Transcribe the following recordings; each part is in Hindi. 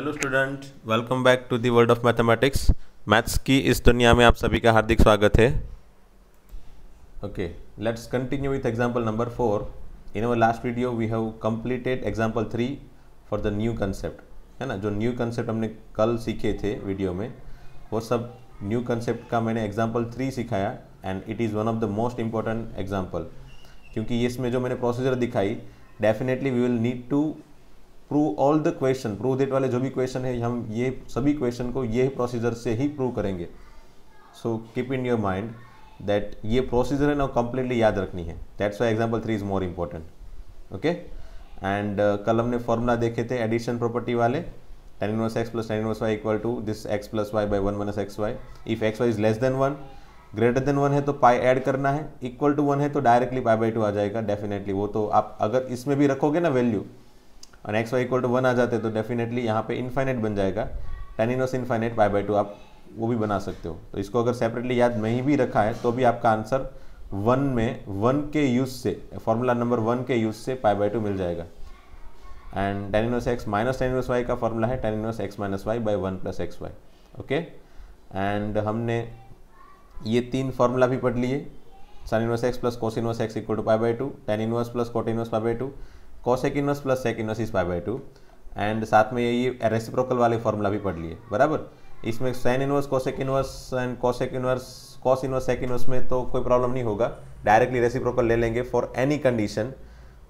Hello student welcome back to the world of mathematics maths की इस दुनिया में आप सभी का हार्दिक स्वागत है okay let's continue with example number four in our last video we have completed example three for the new concept है ना जो न्यू कंसेप्ट हमने कल सीखे थे वीडियो में वो सब न्यू कंसेप्ट का मैंने एग्जाम्पल थ्री सिखाया and it is one of the most important example क्योंकि इसमें जो मैंने प्रोसीजर दिखाई definitely we will need to prove all the question prove that वाले जो भी क्वेश्चन है हम ये सभी क्वेश्चन को ये प्रोसीजर से ही प्रूव करेंगे so keep in your mind that ये प्रोसीजर है ना कंप्लीटली याद रखनी है that's why example three is more important okay and कल हमने फॉर्मूला देखे थे एडिशन प्रॉपर्टी वाले tan inverse x plus tan inverse y equal to this x plus y by one minus x y if x y is less than one greater than one है तो पाई ऐड करना है इक्वल टू वन है तो डायरेक्टली पाई बाई टू आ जाएगा डेफिनेटली वो तो आप अगर इसमें भी रखोगे ना वैल्यू और x y equal to one आ जाते तो डेफिनेटली यहाँ पे इन्फाइनेट बन जाएगा tan inverse infinite by by two आप वो भी बना सकते हो तो इसको अगर सेपरेटली याद नहीं भी रखा है तो भी आपका आंसर वन में वन के यूज से फॉर्मूला नंबर वन के यूज से पाई बाई टू मिल जाएगा and tan inverse x minus tan inverse y का फॉर्मूला है tan inverse x minus y by one plus x y okay and हमने ये तीन फॉर्मूला भी पढ़ लिए sine inverse x plus cos inverse x equal to pi by two tan inverse plus cot inverse pi by two cosec inverse plus sec inverse is pi by two and साथ में यही रेसिप्रोकल वाले फॉर्मूला भी पढ़ लिए बराबर इसमें sine inverse cosec inverse and cosec inverse cos inverse sec inverse में तो कोई प्रॉब्लम नहीं होगा डायरेक्टली रेसिप्रोकल ले लेंगे for any condition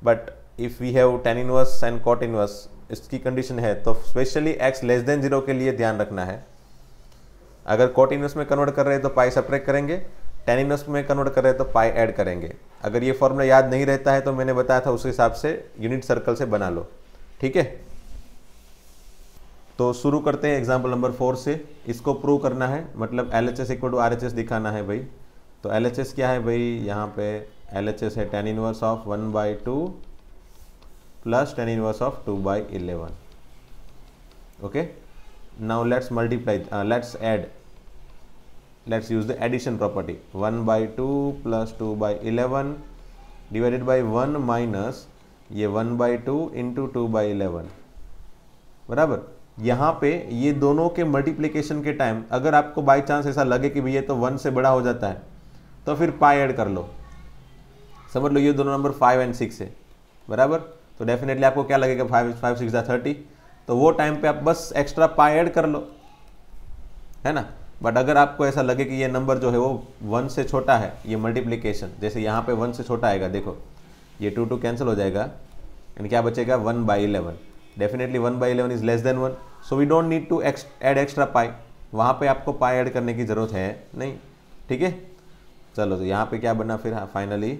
but if we have tan inverse and cot inverse इसकी कंडीशन है तो specially x less than zero के लिए ध्यान रखना है अगर कॉट इनवर्स में कन्वर्ट कर रहे हैं तो पाई सब्ट्रैक्ट करेंगे टेन इनवर्स में कन्वर्ट कर रहे हैं तो पाई ऐड करेंगे अगर ये फॉर्मूला याद नहीं रहता है तो मैंने बताया था उस हिसाब से यूनिट सर्कल से बना लो ठीक है तो शुरू करते हैं एग्जाम्पल नंबर फोर से इसको प्रूव करना है मतलब L H S equal to R H S दिखाना है भाई तो एल एच एस क्या है भाई यहाँ पे एल एच एस है tan inverse of one by two plus tan inverse of two by eleven okay now let's multiply let's add let's use the addition property 1 by 2 plus 2 by 11 divided by 1 minus ये 1 by 2 into two by eleven बराबर यहाँ पे ये दोनों के मल्टीप्लीकेशन के टाइम अगर आपको बाई चांस ऐसा लगे कि भैया तो वन से बड़ा हो जाता है तो फिर पाई ऐड कर लो समझ लो ये दोनों नंबर फाइव एंड सिक्स है बराबर तो डेफिनेटली आपको क्या लगेगा फाइव फाइव सिक्स थर्टी तो वो टाइम पे आप बस एक्स्ट्रा पाई ऐड कर लो है ना बट अगर आपको ऐसा लगे कि ये नंबर जो है वो वन से छोटा है ये मल्टीप्लीकेशन जैसे यहाँ पे वन से छोटा आएगा देखो ये टू टू कैंसिल हो जाएगा एंड क्या बचेगा one by eleven definitely one by eleven is less than one so we don't need to add extra pi वहाँ पे आपको पाई ऐड करने की ज़रूरत है नहीं ठीक है चलो तो यहाँ पे क्या बना फिर हाँ finally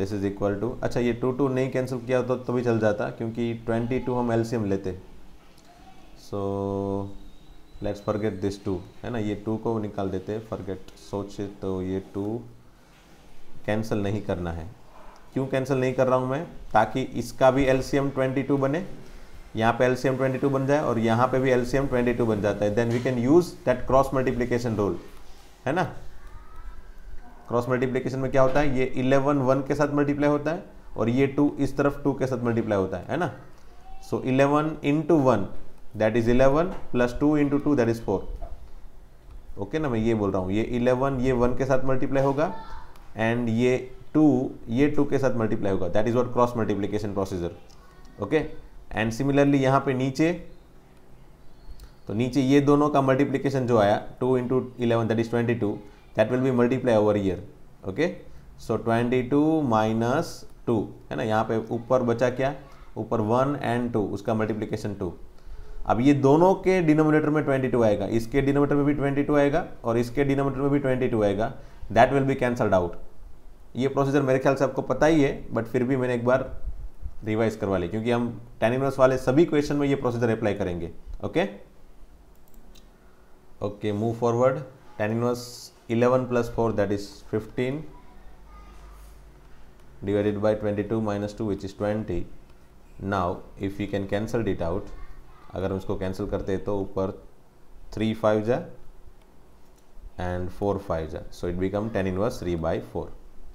this is equal to अच्छा ये टू टू नहीं कैंसिल किया तो तभी चल जाता क्योंकि ट्वेंटी टू हम एल्सियम लेते so so, let's forget this two है ना ये टू को निकाल देते हैं फॉरगेट सोचे तो ये टू कैंसिल नहीं करना है क्यों कैंसिल नहीं कर रहा हूँ मैं ताकि इसका भी L C M twenty two बने यहाँ पे L C M twenty two बन जाए और यहाँ पे भी L C M twenty two बन जाता है then we can use that cross multiplication rule है ना क्रॉस मल्टीप्लीकेशन में क्या होता है ये इलेवन वन के साथ मल्टीप्लाई होता है और ये टू इस तरफ टू के साथ मल्टीप्लाई होता है है ना so eleven into one that is eleven plus two into two that is four okay ना मैं ये बोल रहा हूँ ये इलेवन ये वन के साथ मल्टीप्लाई होगा एंड ये टू ये टू के साथ मल्टीप्लाई होगा that is what cross multiplication procedure okay and similarly यहाँ पे नीचे तो नीचे ये दोनों का मल्टीप्लीकेशन जो आया two into eleven that is twenty two that will be multiply over here okay so twenty two minus two है ना यहाँ पे ऊपर बचा क्या ऊपर वन एंड टू उसका मल्टीप्लीकेशन टू अब ये दोनों के डिनोमिनेटर में 22 आएगा इसके डिनोमिनेटर में भी 22 आएगा और इसके डिनोमिनेटर में भी 22 आएगा that will be cancelled out ये प्रोसीजर मेरे ख्याल से आपको पता ही है बट फिर भी मैंने एक बार रिवाइज करवा ली क्योंकि हम टेन इनवर्स वाले सभी क्वेश्चन में ये प्रोसीजर अप्लाई करेंगे okay okay move forward tan inverse eleven plus four that is fifteen divided by twenty two minus two which is twenty now if you can cancel it out अगर हम उसको कैंसिल करते हैं तो ऊपर थ्री फाइव जा एंड फोर फाइव जा so it become tan inverse three by four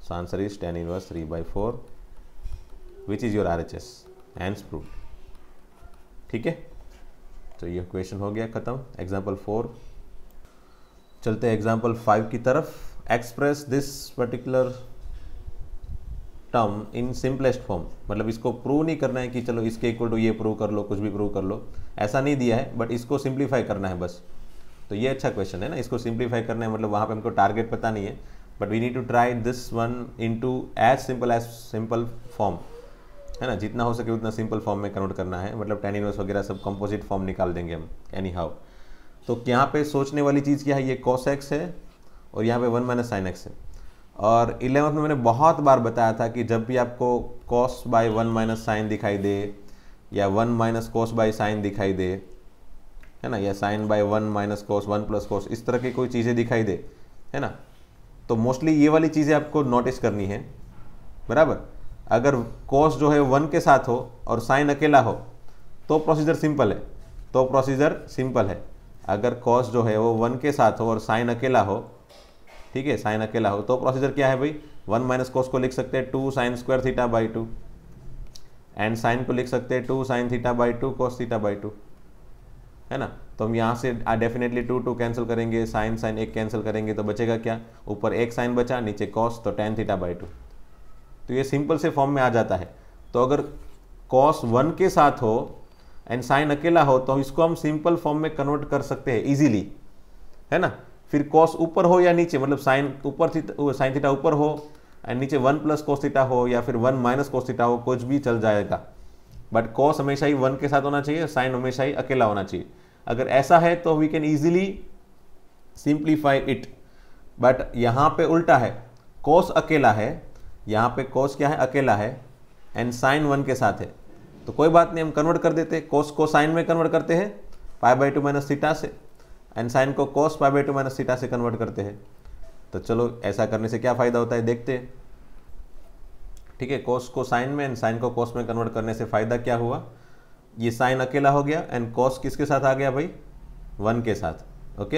so answer is tan inverse three by four which is your R H S and prove ठीक है तो ये क्वेश्चन हो गया ख़त्म एग्जाम्पल फोर चलते हैं एग्जाम्पल फाइव की तरफ express this particular term in simplest form मतलब इसको प्रूव नहीं करना है कि चलो इसके इक्वल टू ये प्रूव कर लो कुछ भी प्रूव कर लो ऐसा नहीं दिया है बट इसको सिंप्लीफाई करना है बस तो ये अच्छा क्वेश्चन है ना इसको सिंप्लीफाई करना है मतलब वहाँ पे हमको टारगेट पता नहीं है but we need to try this one in to as simple as simple form है ना जितना हो सके उतना सिंपल फॉर्म में कन्वर्ट करना है मतलब टेन इनवर्स वगैरह सब कंपोजिट फॉर्म निकाल देंगे हम एनी हाउ तो यहाँ पे सोचने वाली चीज़ क्या है ये कॉस एक्स है और यहाँ पे वन माइनस साइन एक्स है और इलेवंथ में मैंने बहुत बार बताया था कि जब भी आपको cos by one minus sine दिखाई दे या one minus cos by sine दिखाई दे है ना या sine by one minus cos one plus cos इस तरह की कोई चीज़ें दिखाई दे है ना तो मोस्टली ये वाली चीज़ें आपको नोटिस करनी है बराबर अगर कोस जो है वन के साथ हो और साइन अकेला हो तो प्रोसीजर सिंपल है तो प्रोसीजर सिंपल है अगर कॉस जो है वो वन के साथ हो और साइन अकेला हो ठीक है साइन अकेला हो तो प्रोसीजर क्या है भाई वन माइनस कॉस को लिख सकते हैं two sine square theta by two and sine को लिख सकते हैं two sine theta by two cos theta by two है ना तो हम यहाँ से डेफिनेटली टू टू कैंसिल करेंगे साइन साइन एक कैंसिल करेंगे तो बचेगा क्या ऊपर एक साइन बचा नीचे कॉस तो टेन थीटा बाई टू तो ये सिंपल से फॉर्म में आ जाता है तो अगर कॉस वन के साथ हो एंड साइन अकेला हो तो इसको हम सिंपल फॉर्म में कन्वर्ट कर सकते हैं ईजिली है ना फिर कॉस ऊपर हो या नीचे मतलब साइन ऊपर थी साइन थीटा ऊपर हो एंड नीचे वन प्लस कोस्टिटा हो या फिर वन माइनस कोस्टिटा हो कुछ भी चल जाएगा बट कॉस हमेशा ही वन के साथ होना चाहिए साइन हमेशा ही अकेला होना चाहिए अगर ऐसा है तो we can easily simplify it but यहाँ पे उल्टा है कॉस अकेला है यहाँ पे कॉस क्या है अकेला है एंड साइन वन के साथ है तो कोई बात नहीं हम कन्वर्ट कर देते कॉस को साइन में कन्वर्ट करते हैं पाई बाई टू माइनस सीटा से एंड साइन को cos pi by two minus theta से कन्वर्ट करते हैं तो चलो ऐसा करने से क्या फ़ायदा होता है देखते ठीक है कोस को साइन में एंड साइन को कोस में कन्वर्ट करने से फ़ायदा क्या हुआ ये साइन अकेला हो गया एंड कोस किसके साथ आ गया भाई वन के साथ ओके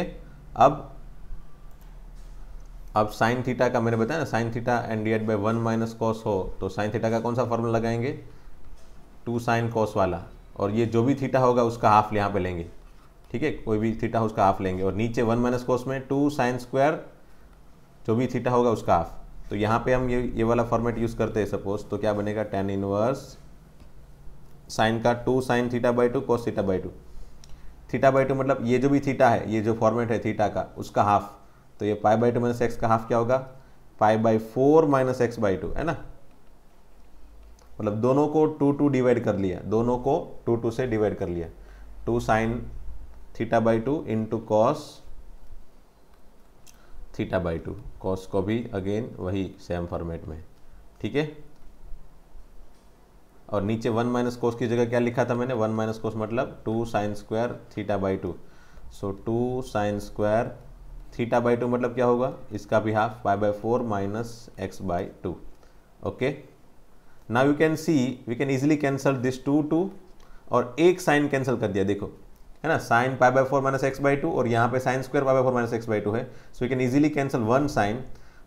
अब अब साइन थीटा का मैंने बताया ना sine theta and divide by one minus cos हो तो साइन थीटा का कौन सा फॉर्मूला लगाएंगे टू साइन कॉस वाला और ये जो भी थीटा होगा उसका हाफ यहाँ पे लेंगे ठीक है कोई भी थीटा हो उसका हाफ लेंगे और नीचे वन माइनस कॉस में टू साइन स्क्वायर जो भी थीटा होगा उसका हाफ तो यहाँ पे हम ये ये वाला फॉर्मेट यूज़ करते हैं सपोज तो क्या बनेगा टेन इनवर्स साइन का two sine theta by two cos theta by two theta by two मतलब ये जो भी थीटा है ये जो फॉर्मेट है थीटा का उसका हाफ तो ये pi by two minus x का हाफ क्या होगा pi by four minus x by two है ना मतलब दोनों को टू टू डिवाइड कर लिया दोनों को टू टू से डिवाइड कर लिया two sine theta by two into cos theta by two cos को भी अगेन वही सेम फॉर्मेट में ठीक है और नीचे वन माइनस कोस की जगह क्या लिखा था मैंने वन माइनस कोस मतलब two sine square theta by two so two sine square theta by two मतलब क्या होगा इसका भी half five by four minus x by two okay now you can see we can easily cancel this two two और एक साइन कैंसिल कर दिया देखो है ना sine pi by four minus x by two और यहाँ पे sine square pi by four minus x by two है so we can easily cancel one sine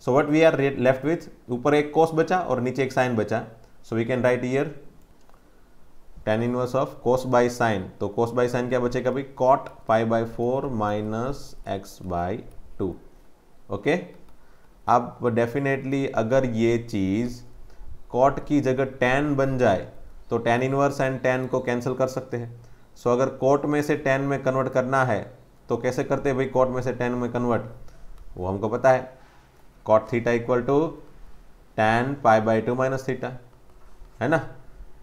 so what we are left with ऊपर एक कोस बचा और नीचे एक साइन बचा so we can write here tan inverse of cos by sine तो कोस बाई साइन क्या बचेगा भाई cot five by four minus x by two okay अब डेफिनेटली अगर ये चीज़ कॉट की जगह टेन बन जाए तो टेन इनवर्स एंड टेन को कैंसिल कर सकते हैं सो अगर कोट में से टेन में कन्वर्ट करना है तो कैसे करते भाई कोट में से टेन में कन्वर्ट वो हमको पता है cot theta equal to tan pi by two minus theta है ना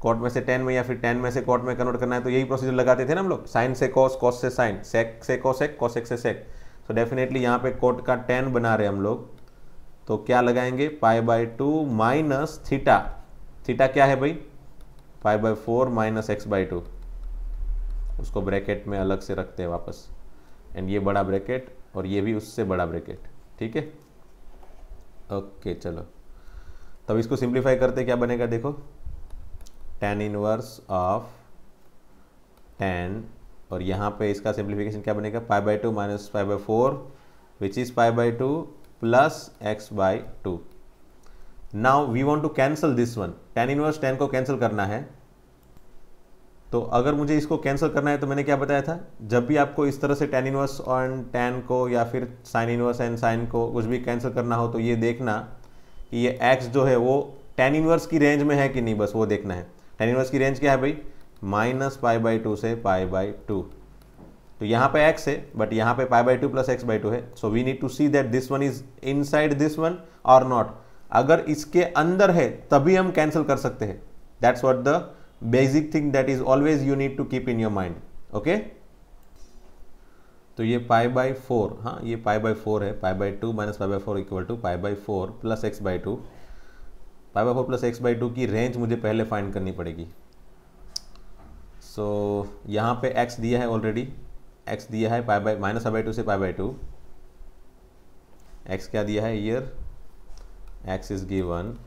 कोट में से टेन में या फिर टेन में से कोट में कन्वर्ट करना है तो यही प्रोसीजर लगाते थे ना हम लोग साइन से कॉस कॉस से साइन सेक से कॉसेक कॉसेक से सेक तो डेफिनेटली यहाँ पे कोट का टेन बना रहे हम लोग तो क्या लगाएंगे pi by two minus theta theta क्या है भाई five by four minus x by two उसको ब्रैकेट में अलग से रखते हैं वापस एंड ये बड़ा ब्रैकेट और ये भी उससे बड़ा ब्रैकेट ठीक है ओके चलो तब इसको सिंप्लीफाई करते क्या बनेगा देखो टेन इनवर्स ऑफ टेन और यहाँ पे इसका सिंप्लीफिकेशन क्या बनेगा five by two minus five by four which is five by two plus x by two now we want to cancel this one tan inverse tan को कैंसिल करना है तो अगर मुझे इसको कैंसिल करना है तो मैंने क्या बताया था जब भी आपको इस तरह से टेन इनवर्स और टेन को या फिर साइन इनवर्स एंड साइन को कुछ भी कैंसिल करना हो तो ये देखना कि ये एक्स जो है वो टेन इनवर्स की रेंज में है कि नहीं बस वो देखना है टेन इनवर्स की रेंज क्या है भाई माइनस पाई बाई टू से पाई बाई टू तो यहाँ पे एक्स है बट यहाँ पे pi by two plus x by two है so we need to see that this one is inside this one और नॉट अगर इसके अंदर है तभी हम कैंसिल कर सकते हैं that's what the basic thing that is always you need to keep in your mind okay तो ये पाई बाय फोर हाँ ये पाई बाय फोर है pi by two minus pi by four equal to pi by four plus x by two pi by four plus x by two की रेंज मुझे पहले फाइंड करनी पड़ेगी सो so, यहाँ पे एक्स दिया है ऑलरेडी एक्स दिया है pi by minus pi by two से पाई बाई टू एक्स क्या दिया है here x is given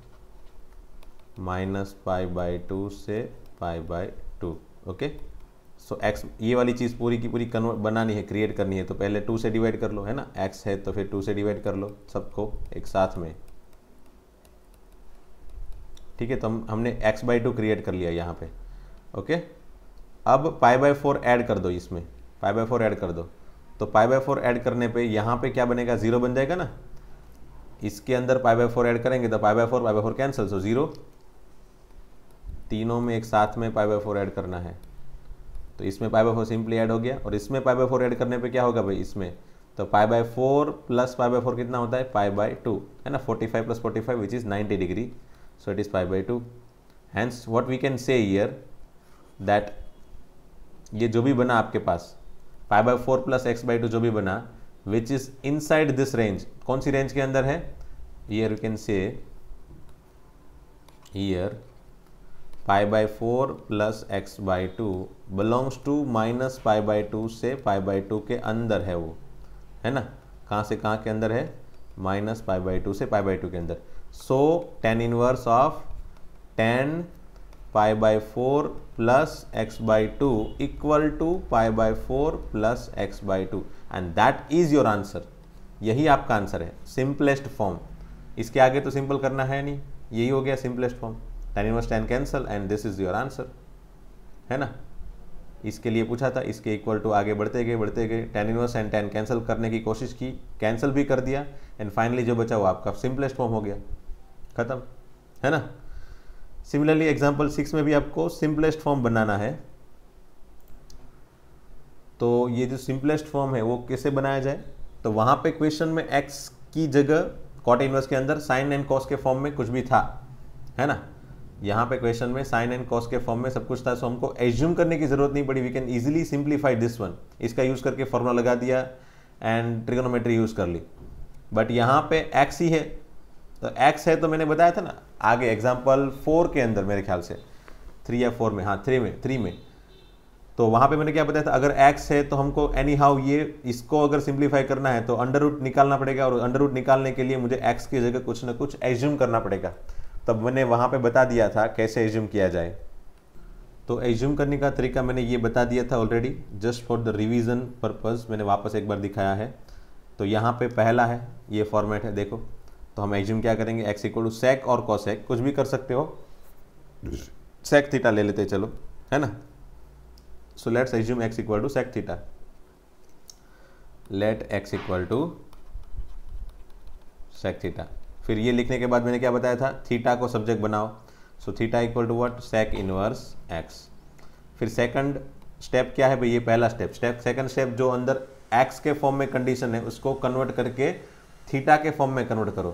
minus pi by two से pi by two okay so x ये वाली चीज़ पूरी की पूरी कन्वर्ट बनानी है क्रिएट करनी है तो पहले टू से डिवाइड कर लो है ना एक्स है तो फिर टू से डिवाइड कर लो सबको एक साथ में ठीक है तो हम हमने एक्स बाई टू क्रिएट कर लिया यहाँ पे ओके अब पाई बाय फोर ऐड कर दो इसमें पाई बाय फोर ऐड कर दो तो पाई बाय फोर ऐड करने पे यहाँ पे क्या बनेगा ज़ीरो बन जाएगा ना इसके अंदर पाई बाय फोर ऐड करेंगे तो pi by four pi by four cancel so zero तीनों में एक साथ में पाई बाई फोर ऐड करना है तो इसमें pi by four simply add हो गया और इसमें पाई बाई फोर ऐड करने पे क्या होगा भाई इसमें तो pi by four plus pi by four कितना होता है पाई बाई टू है ना forty five plus forty five which is ninety degree so it is pi by two hence what we can say here that ये जो भी बना आपके पास pi by four plus x by two जो भी बना which is inside this range कौन सी रेंज के अंदर है year you can say here five by four plus x by two belongs to minus five by two से फाइव बाई टू के अंदर है वो है ना कहाँ से कहाँ के अंदर है माइनस फाइव बाई टू से फाइव बाई टू के अंदर so tan inverse of tan five by four plus x by two equal to five by four plus x by two and that is your answer यही आपका आंसर है सिंपलेस्ट फॉर्म इसके आगे तो सिंपल करना है नहीं यही हो गया simplest form tan inverse tan cancel and this is your answer है ना इसके लिए पूछा था इसके इक्वल टू आगे बढ़ते गए बढ़ते गए tan inverse and tan cancel करने की कोशिश की कैंसिल भी कर दिया एंड फाइनली जो बचा वो आपका सिंपलेस्ट फॉर्म हो गया खत्म है ना सिमिलरली एग्जाम्पल सिक्स में भी आपको सिंपलेस्ट फॉर्म बनाना है तो ये जो सिंपलेस्ट फॉर्म है वो कैसे बनाया जाए तो वहाँ पे क्वेश्चन में एक्स की जगह कॉट इनवर्स के अंदर साइन एंड कॉस के फॉर्म में कुछ भी था है ना यहाँ पे क्वेश्चन में साइन एंड कॉस के फॉर्म में सब कुछ था सो हमको एज्यूम करने की जरूरत नहीं पड़ी we can easily simplify this one इसका यूज करके फॉर्मूला लगा दिया एंड ट्रिगोनोमेट्री यूज कर ली बट यहाँ पे एक्स ही है तो एक्स है तो मैंने बताया था ना आगे एग्जाम्पल फोर के अंदर मेरे ख्याल से थ्री या फोर में हाँ थ्री में थ्री में तो वहाँ पे मैंने क्या बताया था अगर एक्स है तो हमको एनी हाउ ये इसको अगर सिंप्लीफाई करना है तो अंडर रूट निकालना पड़ेगा और अंडर रूट निकालने के लिए मुझे एक्स की जगह कुछ ना कुछ एज्यूम करना पड़ेगा तब मैंने वहाँ पे बता दिया था कैसे एज्यूम किया जाए तो एज्यूम करने का तरीका मैंने ये बता दिया था already just for the revision purpose मैंने वापस एक बार दिखाया है तो यहाँ पे पहला है ये फॉर्मेट है देखो तो हम एज्यूम क्या करेंगे एक्स इक्वल टू सेक और कॉसेक कुछ भी कर सकते हो सेक थीटा ले लेते चलो है ना so let's assume x equal to sec theta let x equal to sec theta फिर ये लिखने के बाद मैंने क्या बताया था थीटा को सब्जेक्ट बनाओ so theta equal to what sec inverse x फिर सेकंड स्टेप क्या है भाई ये पहला स्टेप स्टेप सेकंड स्टेप जो अंदर एक्स के फॉर्म में कंडीशन है उसको कन्वर्ट करके थीटा के फॉर्म में कन्वर्ट करो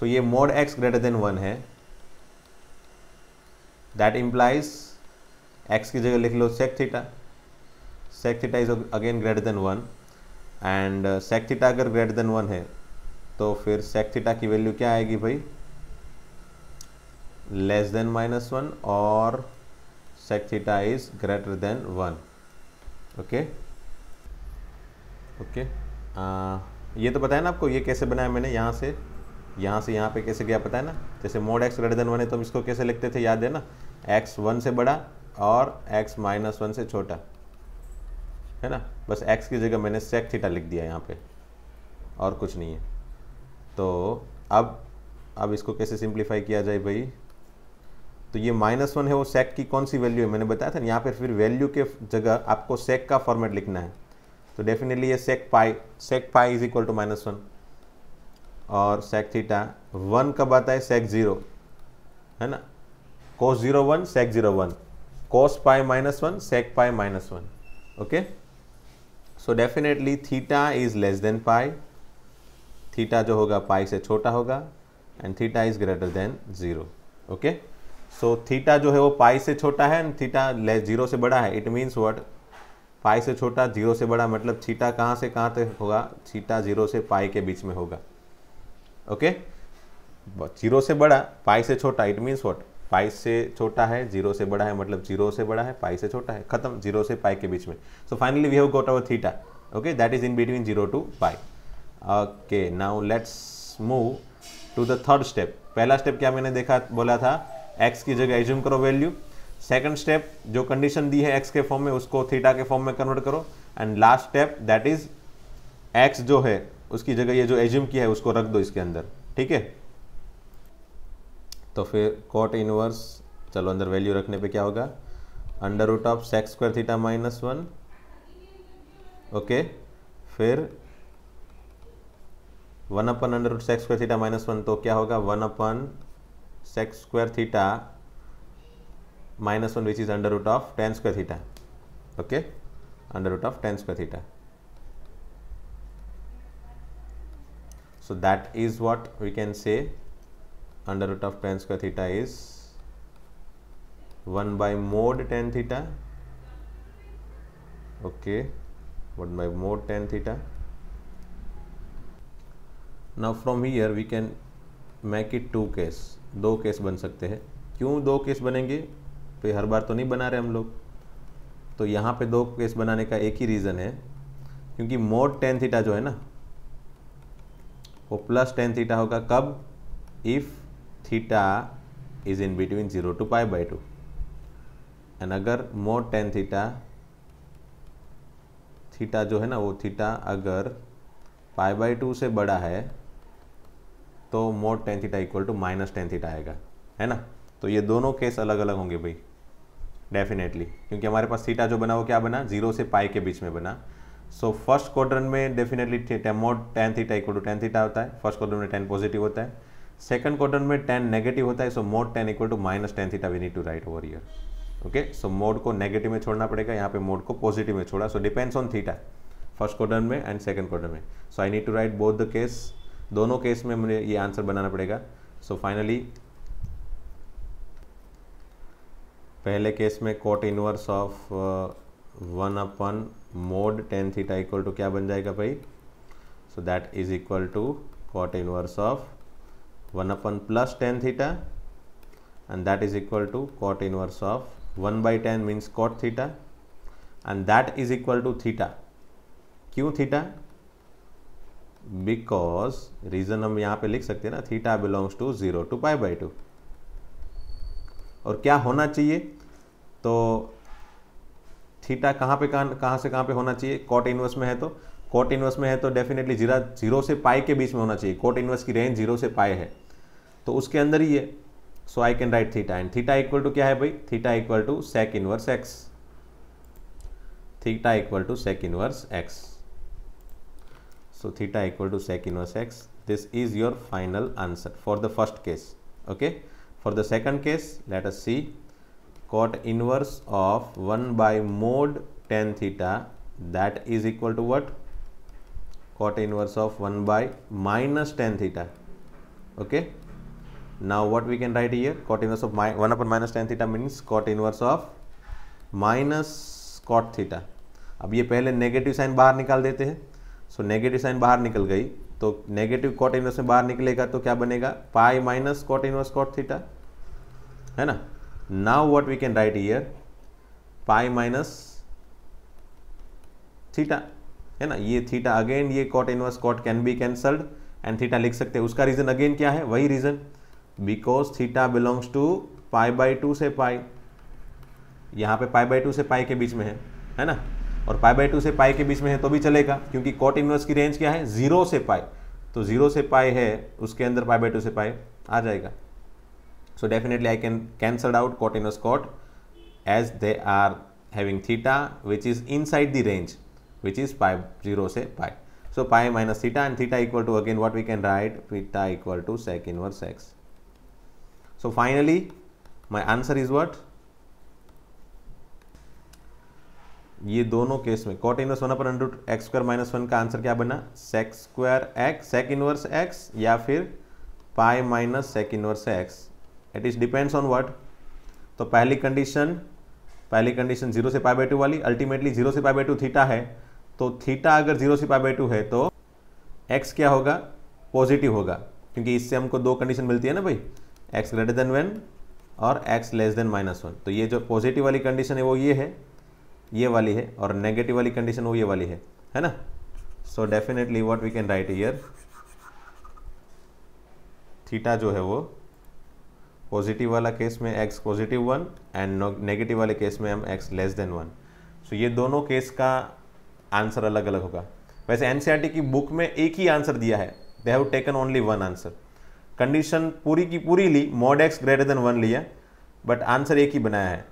सो so, ये mod x greater than one है दैट इम्प्लाइज एक्स की जगह लिख लो sec theta sec theta is again greater than one and sec theta अगर ग्रेटर देन वन है तो फिर सेक थीटा की वैल्यू क्या आएगी भाई लेस देन माइनस वन और sec theta is greater than one okay okay ये तो बताया ना आपको ये कैसे बनाया मैंने यहाँ से यहाँ से यहाँ पे कैसे गया पता है ना जैसे mod x greater than one है तो हम इसको कैसे लिखते थे याद है ना एक्स वन से बड़ा और एक्स माइनस वन से छोटा है ना बस एक्स की जगह मैंने सेक थीटा लिख दिया यहाँ पे और कुछ नहीं है तो अब अब इसको कैसे सिंप्लीफाई किया जाए भाई तो ये माइनस वन है वो सेक की कौन सी वैल्यू है मैंने बताया था यहाँ पर फिर वैल्यू के जगह आपको सेक का फॉर्मेट लिखना है तो डेफिनेटली ये sec pi sec pi is equal to minus one और सेक थीटा वन कब आता है सेक ज़ीरो है ना cos zero one sec zero one cos pi minus one sec pi minus one okay so definitely theta is less than pi theta जो होगा पाई से छोटा होगा and theta is greater than zero okay so theta जो है वो पाई से छोटा है एंड थीटा ले जीरो से बड़ा है इट मीन्स व्हाट पाई से छोटा जीरो से बड़ा मतलब थीटा कहाँ से कहाँ तक होगा थीटा जीरो से पाई के बीच में होगा ओके okay? जीरो से बड़ा पाई से छोटा इट मीन्स वॉट पाई से छोटा है जीरो से बड़ा है मतलब जीरो से बड़ा है पाई से छोटा है खत्म जीरो से पाई के बीच में so finally we have got our theta okay that is in between zero to pi okay now let's move to the third step पहला स्टेप क्या मैंने देखा बोला था एक्स की जगह एज्यूम करो वैल्यू सेकंड स्टेप जो कंडीशन दी है एक्स के फॉर्म में उसको थीटा के फॉर्म में कन्वर्ट करो and last step that is x जो है उसकी जगह ये जो एज्यूम किया है उसको रख दो इसके अंदर ठीक है तो फिर कॉट इनवर्स चलो अंदर वैल्यू रखने पे क्या होगा under root of sec square theta minus one okay फिर one upon under root sec square theta minus one तो क्या होगा one upon sec square theta minus one which is under root of tan square theta okay under root of tan square theta so that is what we can say under root of tan square theta is one by mod tan theta okay one by mod tan theta now from here we can make it two case दो केस बन सकते हैं क्यों दो केस बनेंगे तो हर बार तो नहीं बना रहे हम लोग तो यहाँ पे दो केस बनाने का एक ही रीज़न है क्योंकि मोड टेन थीटा जो है ना वो प्लस टेन थीटा होगा कब if theta is in between zero to pi by two and अगर मोड टेन थीटा थीटा जो है ना वो थीटा अगर पाई बाई टू से बड़ा है तो mod tan theta equal to minus tan theta आएगा है ना तो ये दोनों केस अलग अलग होंगे भाई डेफिनेटली क्योंकि हमारे पास थीटा जो बना वो क्या बना जीरो से पाई के बीच में बना सो फर्स्ट क्वार्टर में definitely mod tan theta equal to tan theta होता है फर्स्ट क्वार्टर में टेन पॉजिटिव होता है सेकंड क्वार्टर में टेन नेगेटिव होता है so mod tan equal to minus tan theta we need to write over here okay so mod को नेगेटिव में छोड़ना पड़ेगा यहाँ पे मोड को पॉजिटिव में छोड़ा so depends on theta first quarter में एंड सेकंड क्वार्टर में so I need to write both the case दोनों केस में मुझे ये आंसर बनाना पड़ेगा सो so फाइनली पहले केस में cot inverse of one upon mod tan theta equal to क्या बन जाएगा भाई so that is equal to cot inverse of one upon plus tan theta and that is equal to cot inverse of one by tan means cot theta and that is equal to theta क्यों थीटा बिकॉज रीजन हम यहां पे लिख सकते हैं ना theta belongs to zero to pi by two और क्या होना चाहिए तो थीटा कहां पे कहां, कहां से कहां पे होना चाहिए कॉट इनवर्स में है तो कॉट इनवर्स में है तो डेफिनेटली जीरा जीरो से पाई के बीच में होना चाहिए कॉट इनवर्स की रेंज जीरो से पाई है तो उसके अंदर ही है so I can write theta and theta equal to क्या है भाई theta equal to sec inverse x theta equal to sec inverse x So theta equal to sec inverse x. This is your final answer for the first case. Okay. For the second case, let us see cot inverse of 1 by mod tan theta that is equal to what? Cot inverse of 1 by minus tan theta. Okay. Now what we can write here? Cot inverse of 1 upon minus tan theta means cot inverse of minus cot theta. ab ye pehle negative sign bahar nikal dete hain so negative sign बाहर निकल गई तो नेगेटिव कॉट इनवर्स में बाहर निकलेगा तो क्या बनेगा pi minus cot inverse cot theta है ना now what we can write here pi minus theta है ना ये थीटा अगेन ये cot inverse cot can be cancelled and theta लिख सकते हैं उसका रीजन अगेन क्या है वही reason because theta belongs to pi by two से पाई यहाँ पे पाई बाई टू से पाई के बीच में है है ना और पाई बाई टू से पाई के बीच में है तो भी चलेगा क्योंकि कॉट इन्वर्स की रेंज क्या है जीरो से पाई तो जीरो से पाई है उसके अंदर पाई बाई टू से पाई आ जाएगा so definitely I can cancel out cot inverse cot as they are having theta which is inside the range which is pi zero से pi so pi minus theta and theta equal to again what we can write theta equal to sec inverse x so finally my answer is what ये दोनों केस में cot inverse one upon under root x square minus one का आंसर क्या बना sec square x sec inverse x या फिर pi minus sec inverse x it is depends on what तो पहली कंडीशन पहली कंडीशन जीरो से पाई बाई टू वाली अल्टीमेटली जीरो से पाई बाई टू थीटा है तो थीटा अगर जीरो से पाई बाई टू है तो एक्स क्या होगा पॉजिटिव होगा क्योंकि इससे हमको दो कंडीशन मिलती है ना भाई एक्स ग्रेटर देन वन और x less than minus one तो ये जो पॉजिटिव वाली कंडीशन है वो ये है ये वाली है और नेगेटिव वाली कंडीशन वो ये वाली है है ना so definitely what we can write here theta जो है वो पॉजिटिव वाला केस में x positive one and negative वाले केस में हम x less than one so ये दोनों केस का आंसर अलग अलग होगा वैसे एन e की बुक में एक ही आंसर दिया है they have taken only one answer condition पूरी की पूरी ली mod x greater than one लिया बट आंसर एक ही बनाया है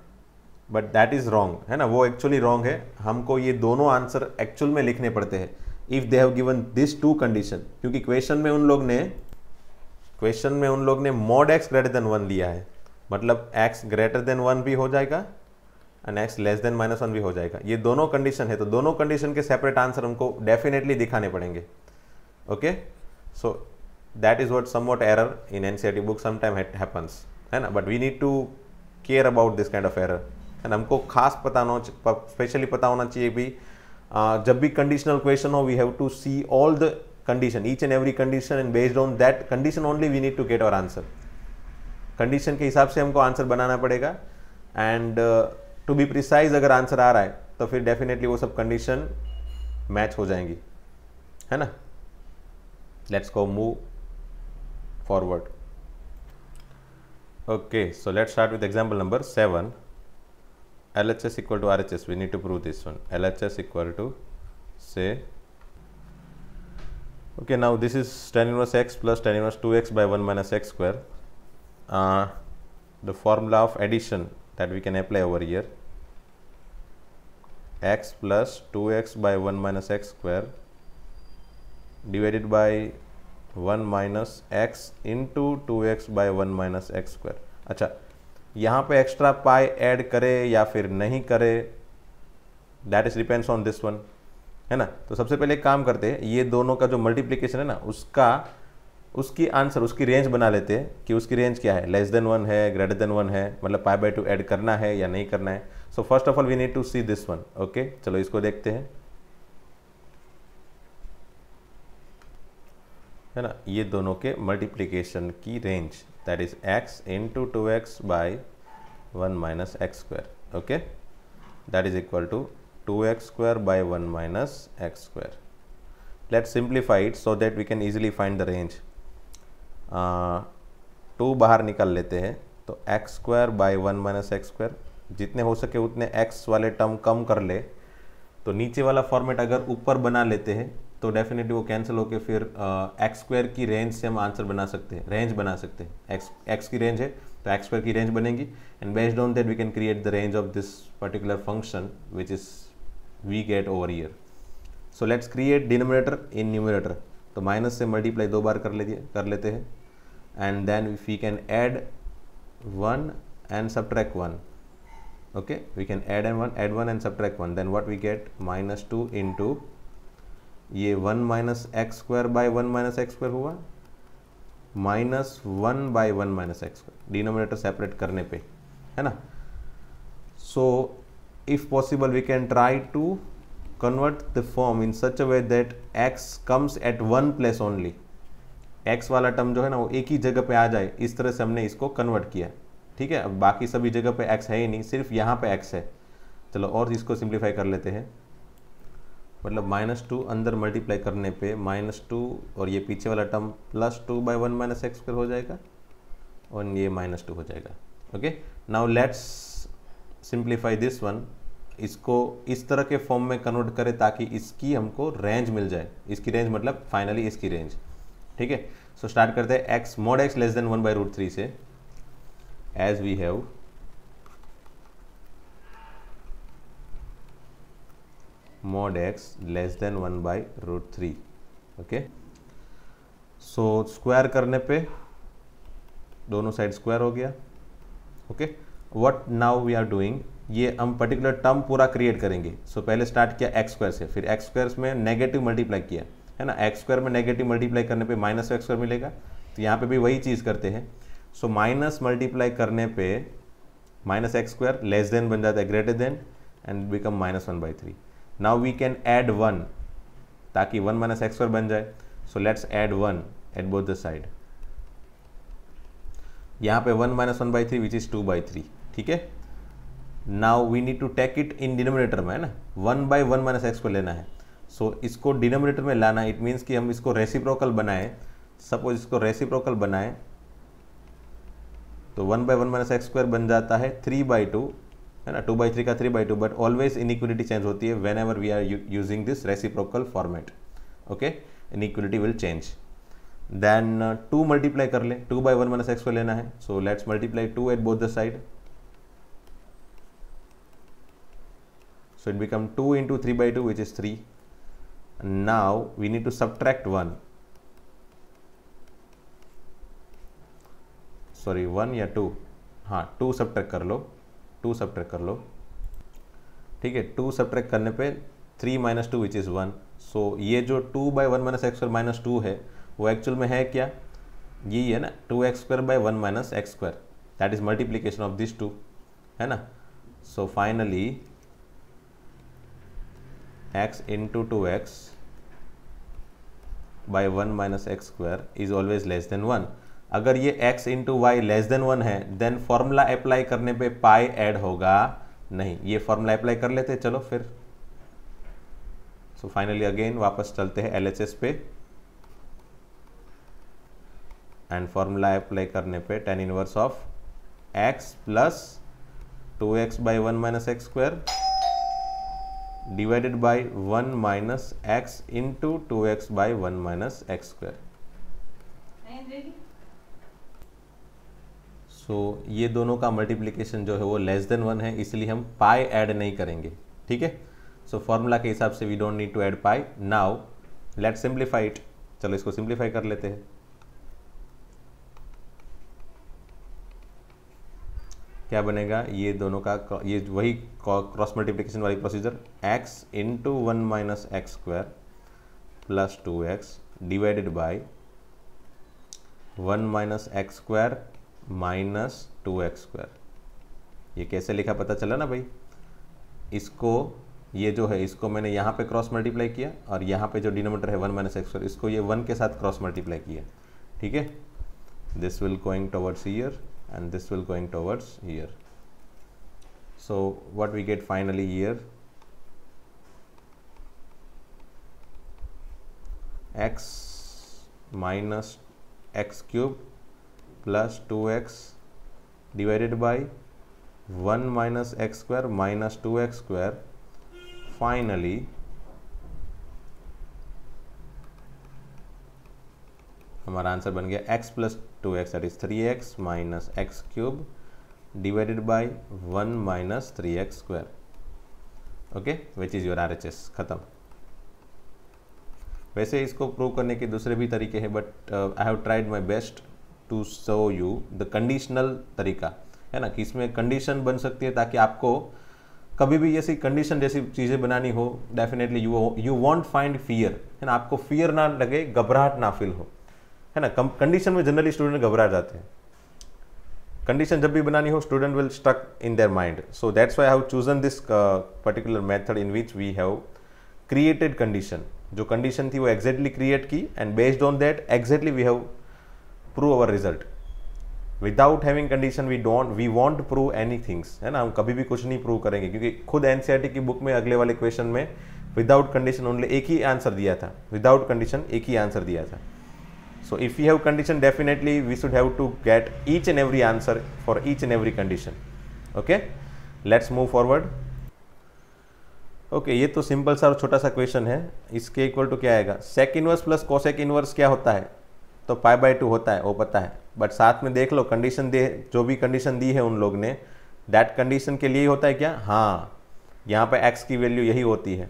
बट दैट इज़ रॉन्ग है ना वो एक्चुअली रॉन्ग है हमको ये दोनों आंसर एक्चुअल में लिखने पड़ते हैं if they have given this two condition क्योंकि क्वेश्चन में उन लोग ने क्वेश्चन में उन लोग ने mod x greater than one लिया है मतलब एक्स ग्रेटर देन वन भी हो जाएगा and x less than minus one भी हो जाएगा ये दोनों कंडीशन है तो दोनों कंडीशन के सेपरेट आंसर हमको डेफिनेटली दिखाने पड़ेंगे okay so that is what somewhat error in N C R T book sometime happens है ना but we need to care about this kind of error and हमको खास पता होना स्पेशली पता होना चाहिए भी जब भी कंडीशनल क्वेश्चन हो we have to see all the condition each and every condition and based on that condition only we need to get our answer condition के हिसाब से हमको आंसर बनाना पड़ेगा एंड टू बी प्रिसाइज अगर आंसर आ रहा है तो फिर डेफिनेटली वो सब कंडीशन मैच हो जाएंगी है ना let's go move forward okay so let's start with example number seven LHS equal to RHS, we need to prove this one. LHS equal to say, okay, now this is tan inverse x plus tan inverse 2x by 1 minus x square. Uh, the formula of addition that we can apply over here x plus 2x by 1 minus x square divided by 1 minus x into 2x by 1 minus x square. Acha, यहाँ पे एक्स्ट्रा पाई ऐड करे या फिर नहीं करे that is depends on this one है ना तो सबसे पहले एक काम करते हैं ये दोनों का जो मल्टीप्लीकेशन है ना उसका उसकी आंसर उसकी रेंज बना लेते हैं कि उसकी रेंज क्या है लेस देन वन है ग्रेटर देन वन है मतलब पाई बाई टू ऐड करना है या नहीं करना है so first of all we need to see this one okay चलो इसको देखते हैं है ना ये दोनों के मल्टीप्लीकेशन की range that is x into 2x by 1 minus x square okay that is equal to 2x square by 1 minus x square let's simplify it so that we can easily find the range uh 2 bahar nikal lete हैं to x square by 1 minus x square jitne ho sake utne x wale term kam kar le to niche wala format agar upar bana lete हैं तो डेफिनेटली वो कैंसिल होकर फिर एक्स स्क्वायर की रेंज से हम आंसर बना सकते हैं रेंज बना सकते हैं एक्स एक्स की रेंज है तो एक्स स्क्वायर की रेंज बनेगी and based on that we can create the range of this particular function which is we get over here so let's create denominator in numerator तो माइनस से मल्टीप्लाई दो बार कर लेते कर लेते हैं and then we can add one and subtract one okay we can add and one add one and subtract one then what we get minus two into ये one minus x square by one minus x square हुआ minus one by one minus x square denominator separate करने पे है ना so if possible we can try to convert the form in such a way that x comes at one place only x वाला टर्म जो है ना वो एक ही जगह पे आ जाए इस तरह से हमने इसको कन्वर्ट किया ठीक है अब बाकी सभी जगह पे एक्स है ही नहीं सिर्फ यहाँ पे एक्स है चलो और इसको सिंप्लीफाई कर लेते हैं मतलब माइनस टू अंदर मल्टीप्लाई करने पे माइनस टू और ये पीछे वाला term plus two by one minus x square हो जाएगा और ये माइनस टू हो जाएगा okay now let's simplify this one इसको इस तरह के फॉर्म में कन्वर्ट करें ताकि इसकी हमको रेंज मिल जाए इसकी रेंज मतलब फाइनली इसकी रेंज ठीक है सो स्टार्ट करते हैं x mod x less than one by root three से as we have mod x less than 1 by root 3 okay so square करने पर दोनों साइड स्क्वायर हो गया okay what now we are doing ये हम पर्टिकुलर टर्म पूरा क्रिएट करेंगे सो so, पहले स्टार्ट किया एक्स स्क्वायर से फिर एक्स स्क्वायर में नेगेटिव मल्टीप्लाई किया है ना एक्स स्क्वायर में नेगेटिव मल्टीप्लाई करने पे माइनस एक्स स्क्वायर मिलेगा तो यहाँ पे भी वही चीज़ करते हैं सो माइनस मल्टीप्लाई करने पे minus x square less than बन जाता है greater than and become minus one by three now we can add one ताकि वन माइनस एक्स बन जाए so let's add one at both the side यहाँ पे one minus one by three which is two by three ठीक है now we need to take it in denominator में है ना one by one minus x को लेना है सो so, इसको डिनोमिनेटर में लाना इट मीन्स कि हम इसको रेसिप्रोकल बनाएं सपोज इसको रेसिप्रोकल बनाएं तो one by one minus x square बन जाता है थ्री बाई टू है ना टू बाई थ्री का three by two but always inequality change होती है whenever we are using this reciprocal format okay inequality will change then two multiply कर ले two by one minus x को लेना है so let's multiply two at both the side so it become two into three by two which is three now we need to subtract one sorry one या टू हाँ टू सब्ट्रैक्ट कर लो टू सब कर लो ठीक है टू सब करने पे three minus two which is one so ये जो two by one minus x square minus two है वो एक्चुअल में है क्या ये है ना two x square by one minus x square that is multiplication of this two है ना so finally x into two x by one minus x square is always less than one अगर ये x into y less than one है देन फॉर्मूला अप्लाई करने पे पाई ऐड होगा नहीं ये फॉर्मूला अप्लाई कर लेते चलो फिर सो फाइनली अगेन वापस चलते हैं एल पे एंड फॉर्मूला अप्लाई करने पे tan inverse of x plus two x by one minus x square divided by one minus x into two x by one minus x square so so, ये दोनों का मल्टीप्लीकेशन जो है वो लेस देन वन है इसलिए हम पाई ऐड नहीं करेंगे ठीक है सो फॉर्मूला के हिसाब से we don't need to add pi now let simplify it चलो इसको सिंप्लीफाई कर लेते हैं क्या बनेगा ये दोनों का ये वही क्रॉस मल्टीप्लीकेशन वाली procedure x into one minus x square plus two x divided by one minus x square minus two x square ये कैसे लिखा पता चला ना भाई इसको ये जो है इसको मैंने यहाँ पे क्रॉस मल्टीप्लाई किया और यहाँ पे जो डिनोमीटर है वन माइनस एक्स स्क्वायर इसको ये वन के साथ क्रॉस मल्टीप्लाई किया ठीक है this will going towards here and this will going towards here so what we get finally here x minus x cube plus two x divided by one minus x square minus two x square finally हमारा आंसर बन गया x plus two x that is three x minus x cube divided by one minus three x square okay which is your R H S खत्म वैसे इसको प्रूव करने के दूसरे भी तरीके हैं but I have tried my best to show you the conditional तरीका है ना कि इसमें कंडीशन बन सकती है ताकि आपको कभी भी ऐसी कंडीशन जैसी चीज़ें बनानी हो definitely you you won't find fear है ना आपको फियर ना लगे घबराहट ना फील हो है ना कंडीशन में जनरली स्टूडेंट घबरा जाते हैं कंडीशन जब भी बनानी हो student will stuck in their mind so that's why have chosen this particular method in which we have created condition जो कंडीशन थी वो एग्जैक्टली क्रिएट की and based on that exactly we have prove our result without having condition we don't we won't prove any things है ना हम कभी भी कुछ नहीं प्रूव करेंगे क्योंकि खुद एनसीआर e की बुक में अगले वाले क्वेश्चन में विदाउट कंडीशन उनने एक ही आंसर दिया था विदाउट कंडीशन एक ही आंसर दिया था so if you have condition definitely we should have to get each and every answer for each and every condition okay let's move forward okay ये तो सिंपल सा और छोटा सा क्वेश्चन है इसके इक्वल टू क्या आएगा sec inverse plus cosec inverse क्या होता है तो फाइव बाई टू होता है वो पता है बट साथ में देख लो कंडीशन दे जो भी कंडीशन दी है उन लोग ने दैट कंडीशन के लिए ही होता है क्या हाँ यहाँ पर एक्स की वैल्यू यही होती है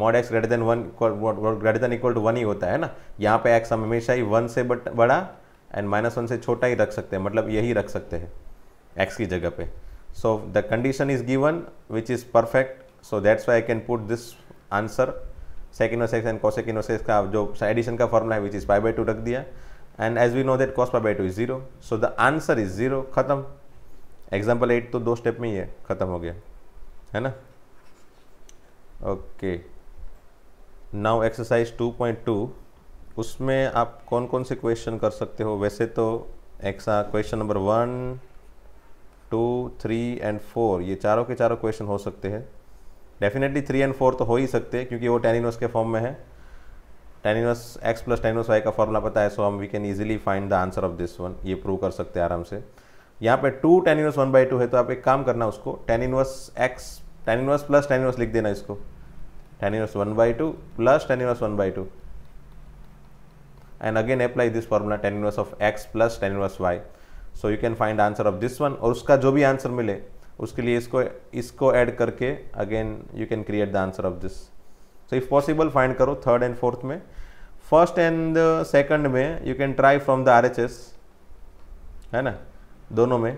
mod x greater than one greater than equal to one ही होता है ना यहाँ पे एक्स हम हमेशा ही वन से बट बड़ा एंड माइनस वन से छोटा ही रख सकते हैं मतलब यही रख सकते हैं एक्स की जगह पे so the condition is given which is perfect so that's why I can put this answer second sec x and cosec x सेक्स का जो एडिशन का फॉर्मूला है which is five by two रख दिया and as we know that cos pi by two is zero so the answer is zero खत्म एग्जाम्पल एट तो दो स्टेप में ही है खत्म हो गया है ना ओके नाउ एक्सरसाइज 2.2 उसमें आप कौन कौन से क्वेश्चन कर सकते हो वैसे तो एक्सा question number one two three and four ये चारों के चारों क्वेश्चन हो सकते हैं डेफिनेटली थ्री एंड फोर तो हो ही सकते हैं क्योंकि वो टेन इनवर्स के फॉर्म में है tan inverse x plus tan inverse y का फॉर्मूला पता है सो हम we can easily find the answer of this one ये प्रूव कर सकते हैं आराम से यहाँ पे two tan inverse one by two है तो आप एक काम करना उसको tan inverse x tan inverse plus tan inverse लिख देना इसको tan inverse one by two plus tan inverse one by two and again apply this formula tan inverse of x plus tan inverse y so you can find answer of this one और उसका जो भी आंसर मिले उसके लिए इसको इसको ऐड करके again you can create the answer of this तो इफ़ पॉसिबल फाइंड करो थर्ड एंड फोर्थ में फर्स्ट एंड सेकंड में you can try from there है ना दोनों में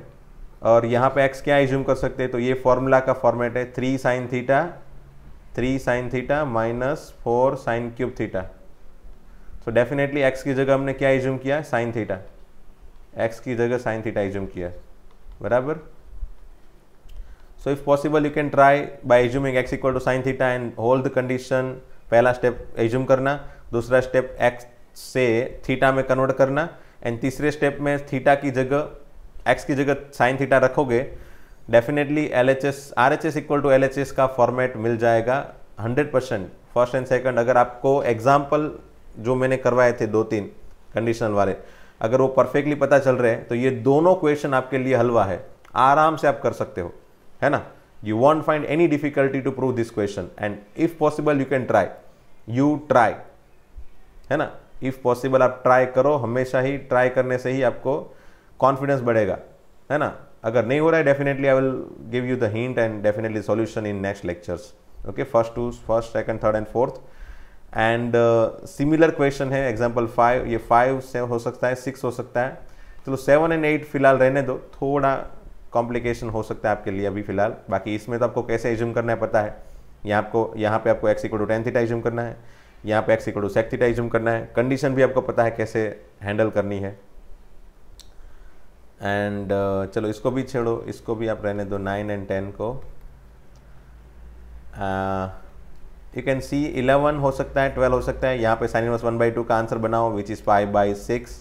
और यहाँ पे एक्स क्या एज्यूम कर सकते हैं तो ये फॉर्मूला का फॉर्मेट है three sine theta three sine theta minus four sine cube theta तो डेफिनेटली एक्स की जगह हमने क्या एज्यूम किया साइन थीटा एक्स की जगह साइन थीटा एज्यूम किया बराबर so if possible you can try by assuming x equal to sine theta and hold the condition पहला स्टेप एज्यूम करना दूसरा स्टेप एक्स से थीटा में कन्वर्ट करना एंड तीसरे स्टेप में थीटा की जगह एक्स की जगह साइन थीटा रखोगे definitely L H S R H S equal to L H S का फॉर्मेट मिल जाएगा hundred percent first and second अगर आपको एग्जाम्पल जो मैंने करवाए थे दो तीन कंडीशनल वाले अगर वो परफेक्टली पता चल रहे हैं तो ये दोनों क्वेश्चन आपके लिए हलवा है आराम से आप कर सकते हो है ना you won't find any difficulty to prove this question and if possible you can try you try है ना इफ़ पॉसिबल आप ट्राई करो हमेशा ही ट्राई करने से ही आपको कॉन्फिडेंस बढ़ेगा है ना अगर नहीं हो रहा है definitely I will give you the hint and definitely solution in next lectures okay first to first second third and fourth and similar question है एग्जाम्पल फाइव ये फाइव से हो सकता है सिक्स हो सकता है चलो सेवन एंड एट फिलहाल रहने दो थोड़ा कॉम्प्लिकेशन हो सकता है आपके लिए अभी फिलहाल बाकी इसमें तो आपको कैसे एज्यूम करना है पता है यहाँ आपको यहाँ पे आपको x equal to tan theta assume करना है यहाँ पे x equal to sec theta assume करना है कंडीशन भी आपको पता है कैसे हैंडल करनी है एंड uh, चलो इसको भी छेड़ो इसको भी आप रहने दो नाइन एंड टेन को यू कैन सी इलेवन हो सकता है ट्वेल्व हो सकता है यहाँ पे sine inverse one by two का आंसर बनाओ which is five by six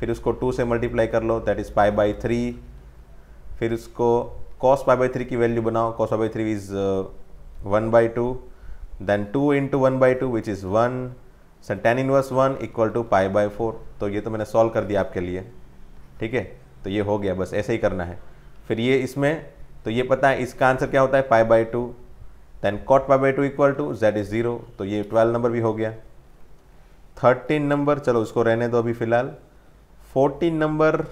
फिर उसको टू से मल्टीप्लाई कर लो that is five by three फिर उसको कॉस पाई बाई थ्री की वैल्यू बनाओ cos pi by three is one by two then two into one by two which is one sir tan inverse one equal to pi by four तो ये तो मैंने सॉल्व कर दिया आपके लिए ठीक है तो ये हो गया बस ऐसे ही करना है फिर ये इसमें तो ये पता है इसका आंसर क्या होता है pi by two then cot pi by two equal to Z is zero तो ये ट्वेल्व नंबर भी हो गया थर्टीन नंबर चलो उसको रहने दो अभी फ़िलहाल फोर्टीन नंबर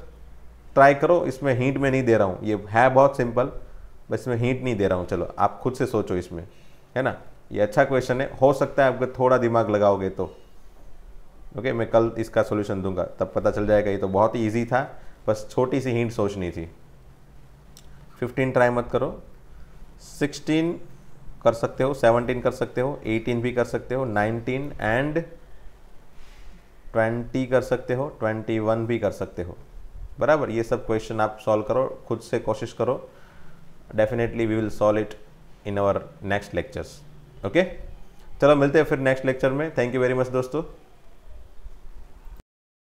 ट्राई करो इसमें हीट में नहीं दे रहा हूँ ये है बहुत सिंपल बस इसमें हीट नहीं दे रहा हूँ चलो आप खुद से सोचो इसमें है ना ये अच्छा क्वेश्चन है हो सकता है आपको थोड़ा दिमाग लगाओगे तो ओके मैं कल इसका सोल्यूशन दूंगा तब पता चल जाएगा ये तो बहुत ही ईजी था बस छोटी सी हीट सोचनी थी फिफ्टीन ट्राई मत करो सिक्सटीन कर सकते हो सेवनटीन कर सकते हो एटीन भी कर सकते हो नाइनटीन एंड ट्वेंटी कर सकते हो ट्वेंटी वन भी कर सकते हो बराबर ये सब क्वेश्चन आप सॉल्व करो खुद से कोशिश करो definitely we will solve it in our next lectures okay चलो मिलते हैं फिर नेक्स्ट लेक्चर में थैंक यू वेरी मच दोस्तों